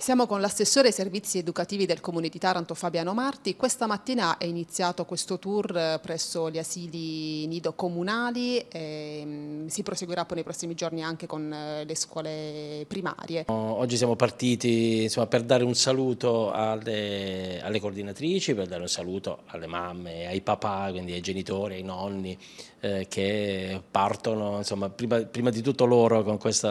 Siamo con l'assessore ai servizi educativi del Comune di Taranto Fabiano Marti. Questa mattina è iniziato questo tour eh, presso gli asili nido comunali e mm, si proseguirà poi nei prossimi giorni anche con eh, le scuole primarie. Oggi siamo partiti insomma, per dare un saluto alle, alle, coordinatrici, per dare un saluto alle mamme, ai papà, quindi ai genitori, ai nonni eh, che partono insomma, prima, prima, di tutto loro con questo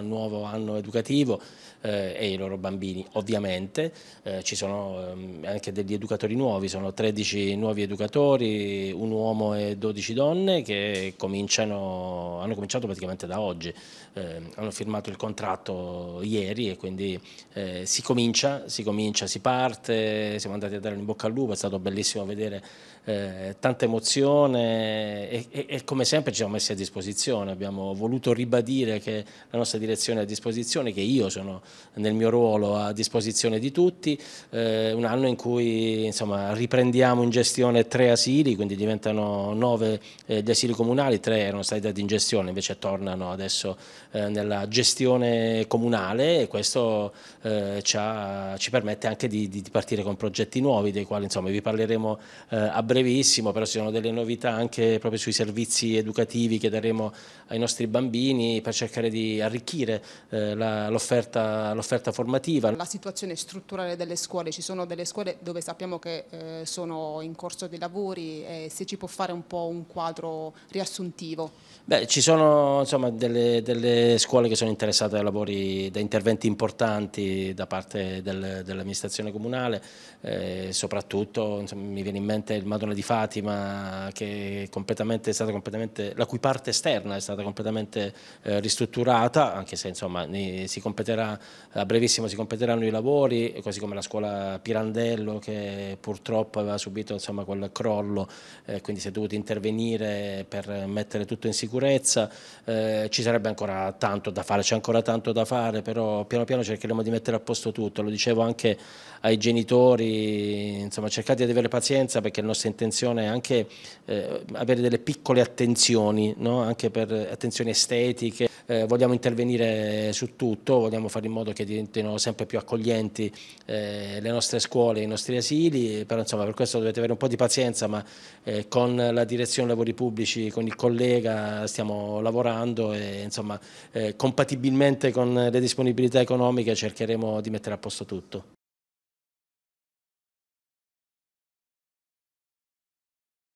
nuovo anno educativo eh, e i loro bambini bambini, ovviamente eh, ci sono eh, anche degli educatori nuovi, sono 13 nuovi educatori, un uomo e 12 donne che cominciano, hanno cominciato praticamente da oggi, eh, hanno firmato il contratto ieri e quindi eh, si comincia, si comincia, si parte, siamo andati a dare un bocca al lupo, è stato bellissimo vedere eh, tanta emozione e, e, e come sempre ci siamo messi a disposizione, abbiamo voluto ribadire che la nostra direzione è a disposizione, che io sono nel mio ruolo tavolo a disposizione di tutti, eh, un anno in cui insomma, riprendiamo in gestione tre asili, quindi diventano nove eh, gli asili comunali, tre erano stati dati in gestione, invece tornano adesso eh, nella gestione comunale e questo eh, ci, ha, ci, permette anche di, di, partire con progetti nuovi, dei quali insomma, vi parleremo eh, a brevissimo, però ci sono delle novità anche proprio sui servizi educativi che daremo ai nostri bambini per cercare di arricchire eh, l'offerta formativa educativa. La situazione strutturale delle scuole, ci sono delle scuole dove sappiamo che eh, sono in corso dei lavori e se ci può fare un po' un quadro riassuntivo. Beh, ci sono insomma, delle, delle, scuole che sono interessate da lavori, da interventi importanti da parte del, dell'amministrazione comunale, eh, soprattutto insomma, mi viene in mente il Madonna di Fatima che è, è stata completamente, la cui parte esterna è stata completamente eh, ristrutturata, anche se insomma, si completerà a brevissimo si completeranno i lavori, così come la scuola Pirandello che purtroppo aveva subito insomma, quel crollo, eh, quindi si è dovuto intervenire per mettere tutto in sicurezza. Eh, ci sarebbe ancora tanto da fare, c'è ancora tanto da fare, però piano piano cercheremo di mettere a posto tutto. Lo dicevo anche ai genitori, insomma, cercate di avere pazienza perché la nostra intenzione è anche eh, avere delle piccole attenzioni, no? anche per attenzioni estetiche. Eh, vogliamo intervenire su tutto, vogliamo fare in modo che diventino sempre sempre più accoglienti eh, le nostre scuole, i nostri asili, però insomma per questo dovete avere un po' di pazienza, ma eh, con la direzione lavori pubblici, con il collega stiamo lavorando e insomma eh, compatibilmente con le disponibilità economiche cercheremo di mettere a posto tutto.